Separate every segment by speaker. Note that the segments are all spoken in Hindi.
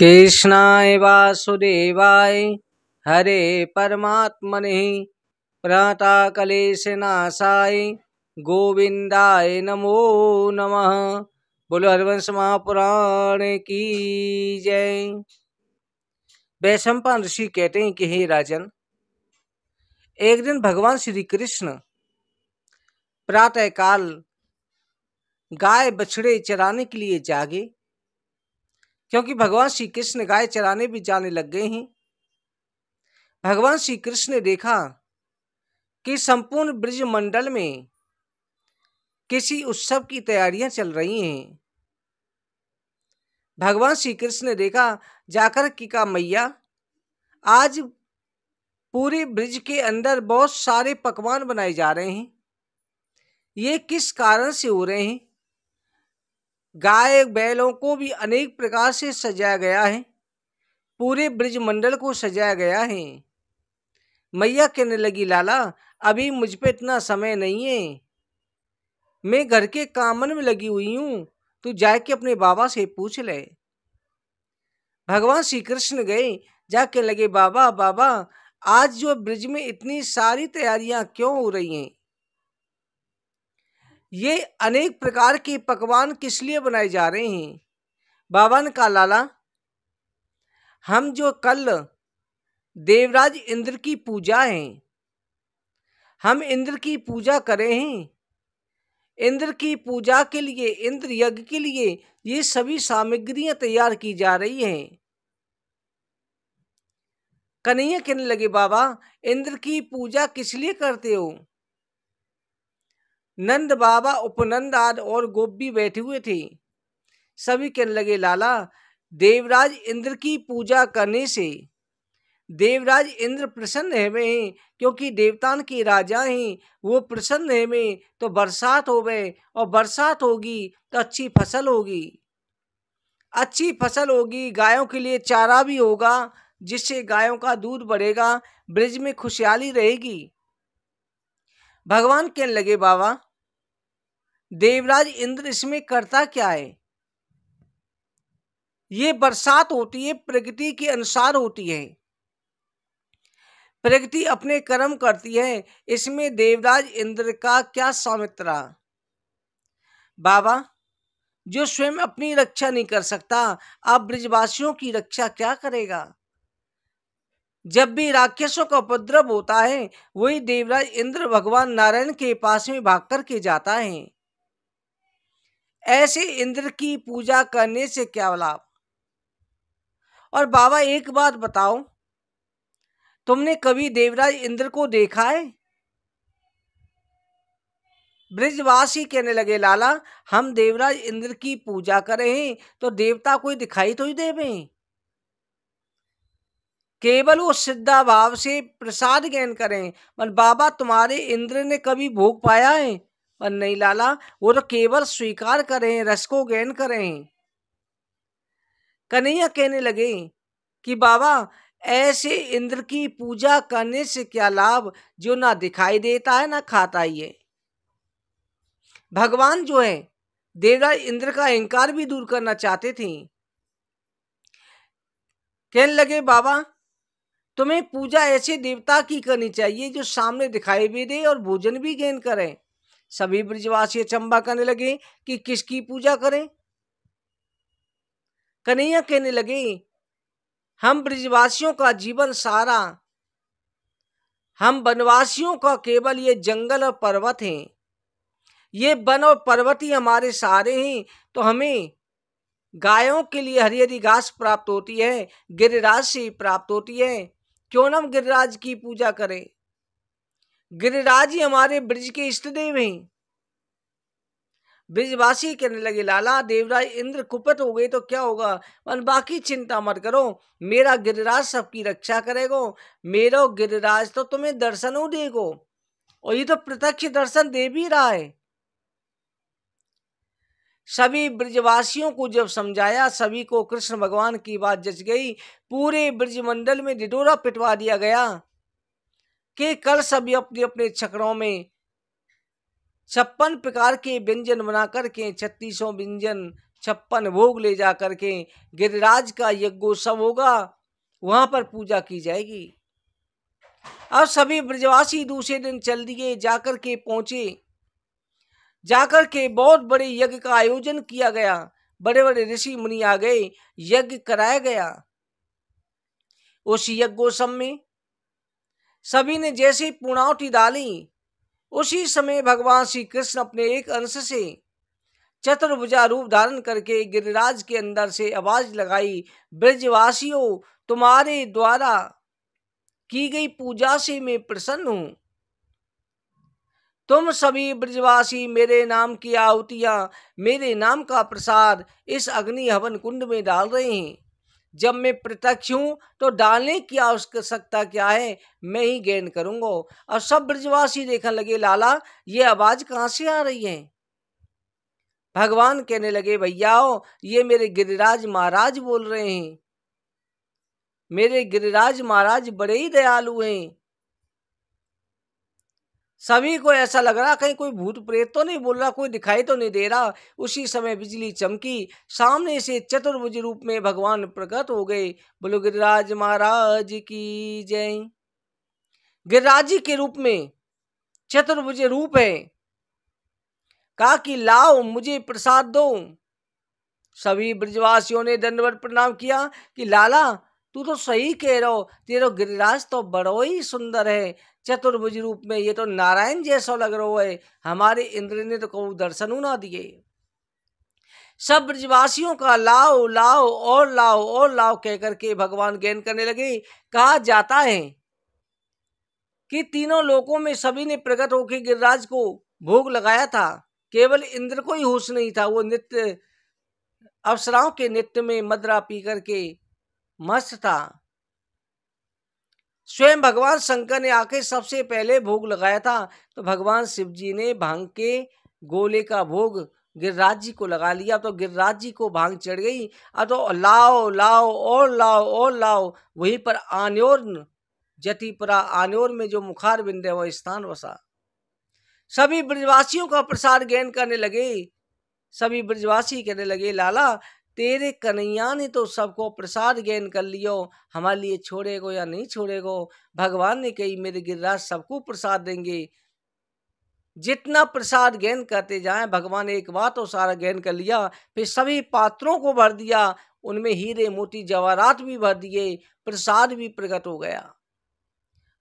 Speaker 1: कृष्णाय वासुदेवाय हरे परमात्मने प्राता कलेशनाशाय गोविंदाय नमो नमः बोलो हरिवंश महापुराण की जय वैशंपान ऋषि कहते हैं कि हे राजन एक दिन भगवान श्री कृष्ण प्रातः काल गाय बछड़े चराने के लिए जागे क्योंकि भगवान श्री कृष्ण गाय चराने भी जाने लग गए हैं भगवान श्री कृष्ण ने देखा कि संपूर्ण ब्रज मंडल में किसी उत्सव की तैयारियां चल रही हैं भगवान श्री कृष्ण ने देखा जाकर कि का मैया आज पूरे ब्रिज के अंदर बहुत सारे पकवान बनाए जा रहे हैं ये किस कारण से हो रहे हैं गाय बैलों को भी अनेक प्रकार से सजाया गया है पूरे मंडल को सजाया गया है मैया कहने लगी लाला अभी मुझ पर इतना समय नहीं है मैं घर के कामन में लगी हुई हूँ तू जाके अपने बाबा से पूछ ले भगवान श्री कृष्ण गए जाके लगे बाबा बाबा आज जो ब्रिज में इतनी सारी तैयारियां क्यों हो रही हैं ये अनेक प्रकार के पकवान किस लिए बनाए जा रहे हैं ने का लाला हम जो कल देवराज इंद्र की पूजा हैं हम इंद्र की पूजा करें हैं इंद्र की पूजा के लिए इंद्र यज्ञ के लिए ये सभी सामग्रियां तैयार की जा रही हैं कन्हैया कहने लगे बाबा इंद्र की पूजा किस लिए करते हो नंद बाबा उपनंद आदि और गोपी बैठे हुए थे सभी कहने लगे लाला देवराज इंद्र की पूजा करने से देवराज इंद्र प्रसन्न है हैं क्योंकि देवतान के राजा हैं वो प्रसन्न है वे तो बरसात हो गए और बरसात होगी तो अच्छी फसल होगी अच्छी फसल होगी गायों के लिए चारा भी होगा जिससे गायों का दूध बढ़ेगा ब्रिज में खुशहाली रहेगी भगवान कहने लगे बाबा देवराज इंद्र इसमें करता क्या है ये बरसात होती है प्रगति के अनुसार होती है प्रगति अपने कर्म करती है इसमें देवराज इंद्र का क्या स्वामित्व बाबा जो स्वयं अपनी रक्षा नहीं कर सकता आप ब्रिजवासियों की रक्षा क्या करेगा जब भी राक्षसों का उपद्रव होता है वही देवराज इंद्र भगवान नारायण के पास में भाग करके के जाता है ऐसे इंद्र की पूजा करने से क्या लाभ और बाबा एक बात बताओ तुमने कभी देवराज इंद्र को देखा है ब्रिजवासी कहने लगे लाला हम देवराज इंद्र की पूजा कर रहे हैं तो देवता कोई दिखाई तो ही देवे केवल वो सिद्धा भाव से प्रसाद ज्ञान करें मन बाबा तुम्हारे इंद्र ने कभी भोग पाया है और नहीं लाला वो तो केवल स्वीकार करें रस को गहन करें कन्हैया कहने लगे कि बाबा ऐसे इंद्र की पूजा करने से क्या लाभ जो ना दिखाई देता है ना खाता ही है भगवान जो है देवरा इंद्र का अहंकार भी दूर करना चाहते थे कहने लगे बाबा तुम्हें पूजा ऐसे देवता की करनी चाहिए जो सामने दिखाई भी दे और भोजन भी गेन करें सभी ब्रजवासी चंबा करने लगे कि किसकी पूजा करें कन्हैया कहने लगे हम ब्रजवासियों का जीवन सारा हम वनवासियों का केवल ये जंगल और पर्वत हैं ये वन और पर्वत ही हमारे सारे हैं तो हमें गायों के लिए हरी हरी घास प्राप्त होती है गिरिराज से प्राप्त होती है क्यों न हम गिरिराज की पूजा करें गिरिराज ही हमारे ब्रज के इष्ट देव हैं ब्रिजवासी कहने लगे लाला देवराज इंद्र कुपित हो गए तो क्या होगा मन बाकी चिंता मत करो मेरा गिरिराज सबकी रक्षा करेगा मेरा गिरिराज तो तुम्हें दर्शन देगो और ये तो प्रत्यक्ष दर्शन दे भी रहा है सभी ब्रजवासियों को जब समझाया सभी को कृष्ण भगवान की बात जच गई पूरे ब्रजमंडल में डिडोरा पिटवा दिया गया के कल सभी अपने अपने चक्रों में छप्पन प्रकार के व्यंजन बना करके छत्तीसों व्यंजन छप्पन भोग ले जा करके गिरिराज का यज्ञोत्सव होगा वहां पर पूजा की जाएगी अब सभी ब्रजवासी दूसरे दिन चल दिए जाकर के पहुंचे जाकर के बहुत बड़े यज्ञ का आयोजन किया गया बड़े बड़े ऋषि मुनि आ गए यज्ञ कराया गया उस यज्ञोत्सव में सभी ने जैसे पूर्णावटी डाली उसी समय भगवान श्री कृष्ण अपने एक अंश से चतुर्भुजा रूप धारण करके गिरिराज के अंदर से आवाज लगाई ब्रजवासियों तुम्हारे द्वारा की गई पूजा से मैं प्रसन्न हूं तुम सभी ब्रजवासी मेरे नाम की आहुतियां मेरे नाम का प्रसाद इस अग्नि हवन कुंड में डाल रहे हैं जब मैं प्रत्यक्ष हूँ तो डालने की आवश्यकता क्या है मैं ही गेन करूँगा और सब ब्रजवासी देखने लगे लाला ये आवाज़ कहाँ से आ रही है भगवान कहने लगे भैयाओ ये मेरे गिरिराज महाराज बोल रहे हैं मेरे गिरिराज महाराज बड़े ही दयालु हैं सभी को ऐसा लग रहा कहीं कोई भूत प्रेत तो नहीं बोल रहा कोई दिखाई तो नहीं दे रहा उसी समय बिजली चमकी सामने से चतुर्भुज रूप में भगवान प्रकट हो गए बोलो गिरिराज महाराज की जय गिरिराज के रूप में चतुर्भुज रूप है कहा कि लाओ मुझे प्रसाद दो सभी ब्रजवासियों ने दंडवत प्रणाम किया कि लाला तू तो सही कह रहो तेरो गिरिराज तो बड़ो ही सुंदर है चतुर्भुज रूप में ये तो नारायण जैसा लग रो है हमारे इंद्र ने तो कहू दर्शन ना दिए सब ब्रजवासियों का लाओ लाओ और लाओ और लाओ कहकर के भगवान ज्ञान करने लगे कहा जाता है कि तीनों लोकों में सभी ने प्रकट होकर गिरिराज को भोग लगाया था केवल इंद्र को ही होश नहीं था वो नित्य अवसराओं के नृत्य में मदरा पी करके मस्त था स्वयं भगवान शंकर ने आके सबसे पहले भोग लगाया था तो भगवान शिव जी ने भांग के गोले का भोग गिरिराज जी को लगा लिया तो गिरिराज जी को भांग चढ़ गई अब तो लाओ लाओ और लाओ और लाओ वहीं पर आन्योर जतिपुरा आन्योर में जो मुखार बिंद है वह स्थान वसा सभी ब्रजवासियों का प्रसाद ज्ञान करने लगे सभी ब्रजवासी कहने लगे लाला तेरे कन्हैया ने तो सबको प्रसाद गेन कर लियो हमारे लिए छोड़ेगो या नहीं छोड़ेगो भगवान ने कही मेरे गिरिराज सबको प्रसाद देंगे जितना प्रसाद गेन करते जाए भगवान ने एक बार तो सारा गेन कर लिया फिर सभी पात्रों को भर दिया उनमें हीरे मोती जवाहरात भी भर दिए प्रसाद भी प्रकट हो गया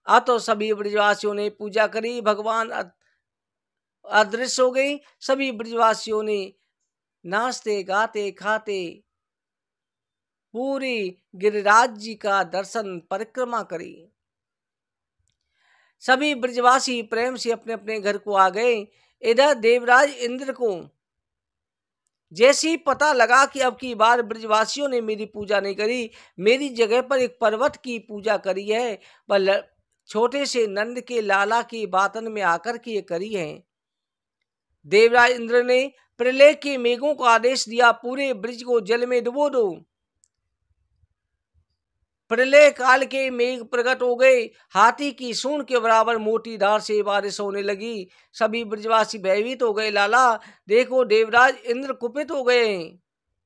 Speaker 1: आ तो सभी ब्रजवासियों ने पूजा करी भगवान अदृश्य हो गई सभी ब्रजवासियों ने नाचते गाते खाते पूरी गिरिराज जी का दर्शन परिक्रमा करी सभी ब्रजवासी प्रेम से अपने अपने घर को आ गए इधर देवराज इंद्र को जैसे ही पता लगा कि अब की बार ब्रजवासियों ने मेरी पूजा नहीं करी मेरी जगह पर एक पर्वत की पूजा करी है वह छोटे से नंद के लाला की बातन में आकर के ये करी है देवराज इंद्र ने प्रलय के मेघों को आदेश दिया पूरे ब्रिज को जल में डुबो दो प्रलय काल के मेघ प्रकट हो गए हाथी की सून के बराबर मोटी धार से बारिश होने लगी सभी ब्रजवासी भयभीत हो गए लाला देखो देवराज इंद्र कुपित हो गए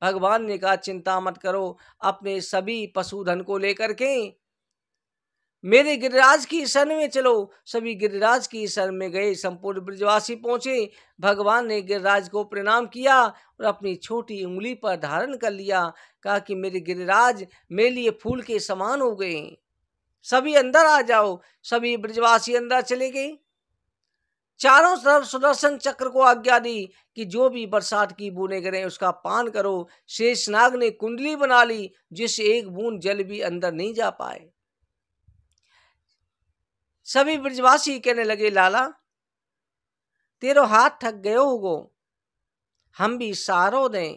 Speaker 1: भगवान ने कहा चिंता मत करो अपने सभी पशुधन को लेकर के मेरे गिरिराज की शरण में चलो सभी गिरिराज की शरण में गए संपूर्ण ब्रजवासी पहुंचे भगवान ने गिरिराज को प्रणाम किया और अपनी छोटी उंगली पर धारण कर लिया कहा कि मेरे गिरिराज मेरे लिए फूल के समान हो गए सभी अंदर आ जाओ सभी ब्रजवासी अंदर चले गए चारों तरफ सुदर्शन चक्र को आज्ञा दी कि जो भी बरसात की बूने करें उसका पान करो शेषनाग ने कुंडली बना ली जिससे एक बूंद जल भी अंदर नहीं जा पाए सभी ब्रजवासी कहने लगे लाला तेरो हाथ थक गयो होगो हम भी सारो दें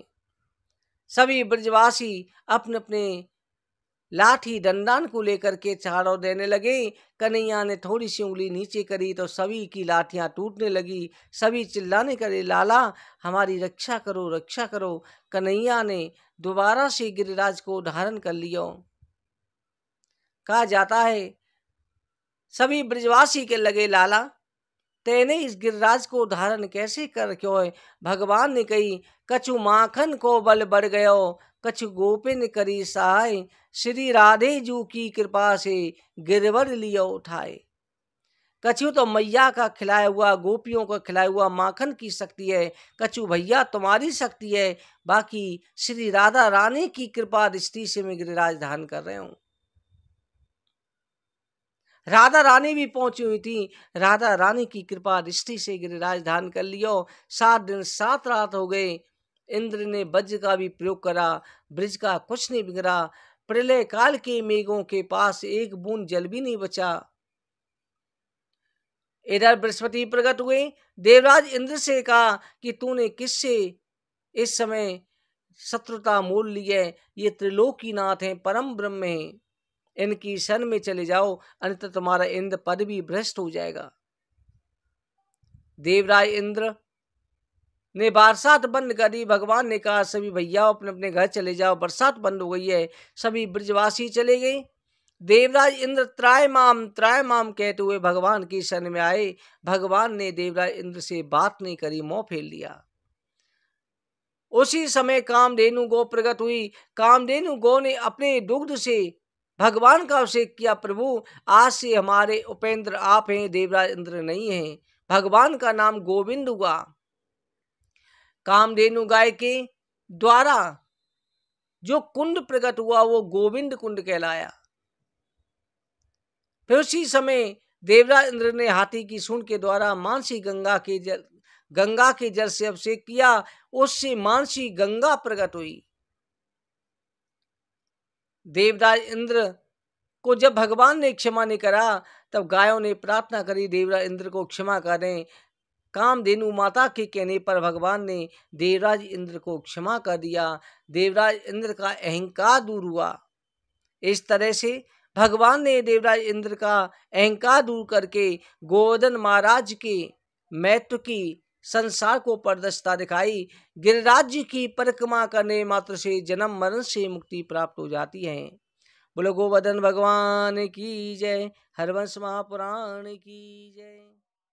Speaker 1: सभी ब्रजवासी अपने अपने लाठी दंडान को लेकर के चारों देने लगे कन्हैया ने थोड़ी सी उंगली नीचे करी तो सभी की लाठियां टूटने लगी सभी चिल्लाने करे लाला हमारी रक्षा करो रक्षा करो कन्हैया ने दोबारा से गिरिराज को धारण कर लियो कहा जाता है सभी ब्रजवासी के लगे लाला तेने इस गिरिराज को धारण कैसे कर क्यों भगवान ने कही कछु माखन को बल बढ़ गयो कछु गोपिन करी सहाय श्री राधे जू की कृपा से गिरवर लियो उठाए कछु तो मैया का खिलाया हुआ गोपियों का खिलाया हुआ माखन की शक्ति है कछु भैया तुम्हारी शक्ति है बाकी श्री राधा रानी की कृपा दृष्टि से मैं गिरिराज धारण कर रहे हूँ राधा रानी भी पहुंची हुई थी राधा रानी की कृपा दृष्टि से गिरिराज धान कर लियो सात दिन सात रात हो गए इंद्र ने वज्र का भी प्रयोग करा ब्रिज का कुछ नहीं बिगड़ा प्रलय काल के मेघों के पास एक बूंद जल भी नहीं बचा इधर बृहस्पति प्रकट हुए देवराज इंद्र से कहा कि तूने किससे इस समय शत्रुता मोल ली है ये त्रिलोकीनाथ है परम ब्रह्म है इनकी सन में चले जाओ अंत तुम्हारा इंद्र पद भी भ्रष्ट हो जाएगा देवराय इंद्र ने बरसात बंद कर दी भगवान ने कहा सभी भैया अपने अपने घर चले जाओ बरसात बंद हो गई है सभी ब्रजवासी चले गए देवराज इंद्र त्राय माम त्राय माम कहते हुए भगवान की शरण में आए भगवान ने देवराज इंद्र से बात नहीं करी मोह फेल लिया उसी समय कामधेनु गो प्रगट हुई कामधेनु गो ने अपने दुग्ध से भगवान का अभिषेक किया प्रभु आज से हमारे उपेंद्र आप हैं देवराज इंद्र नहीं हैं भगवान का नाम गोविंद हुआ कामधेनु गाय के द्वारा जो कुंड प्रकट हुआ वो गोविंद कुंड कहलाया फिर उसी समय देवराज इंद्र ने हाथी की सूंड के द्वारा मानसी गंगा के जल गंगा के जल से अभिषेक किया उससे मानसी गंगा प्रकट हुई देवराज इंद्र को जब भगवान ने क्षमा नहीं करा तब गायों ने प्रार्थना करी देवराज इंद्र को क्षमा करें कामधेनु माता के कहने पर भगवान ने देवराज इंद्र को क्षमा कर दिया देवराज इंद्र का अहंकार दूर हुआ इस तरह से भगवान ने देवराज इंद्र का अहंकार दूर करके गोवर्धन महाराज के महत्व की संसार को परदस्ता दिखाई गिरिराज जी की परिक्रमा करने मात्र से जन्म मरण से मुक्ति प्राप्त हो जाती है बोलो गोवर्धन भगवान की जय हरवंश महापुराण की जय